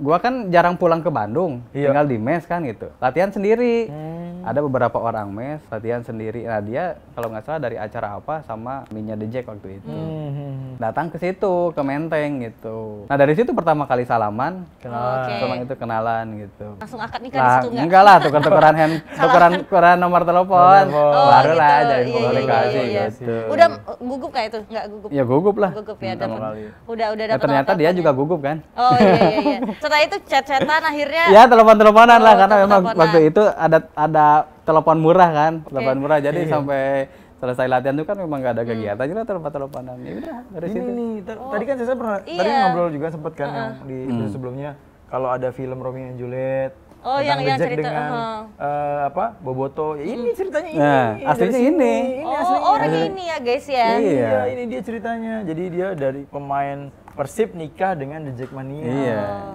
Gua kan jarang pulang ke Bandung, iya. tinggal di mes kan gitu. Latihan sendiri. Hmm. Ada beberapa orang mes latihan sendiri. Nah dia kalau nggak salah dari acara apa sama minyak The Jack waktu itu. Hmm, hmm, hmm. Datang ke situ ke Menteng gitu. Nah dari situ pertama kali salaman, kenalan. Okay. itu kenalan gitu. Langsung akad nikah nah, di enggak? lah, tukar-tukaran hand, tukaran-tukaran nomor telepon. Oh, Baru gitu. lah jadi iya, iya, iya, iya, gitu. Udah uh, gugup kayak itu? nggak gugup. Ya gugup lah. Gugup ya Udah udah Ya, ternyata dia ya? juga gugup kan. Oh iya iya iya. Setelah itu chat-chatan akhirnya. Ya telepon-teleponan lah oh, karena memang waktu itu ada ada telepon murah kan, okay. telepon murah. Jadi yeah. sampai selesai latihan itu kan memang nggak ada kegiatan, hmm. telepon-teleponan. Ya udah dari Ini situ. Nih, oh. tadi kan saya pernah iya. tadi ngobrol juga sempat kan uh yang di hmm. sebelumnya kalau ada film Romeo and Juliet Oh yang yang cerita dengan, uh, uh, apa Boboto. Ya, ini hmm. ceritanya ini. Nah, aslinya ini. ini. Oh, aslinya. orang oh, ini ya guys ya. Iya, iya, ini dia ceritanya. Jadi dia dari pemain Persib nikah dengan The Jackmania. Iya.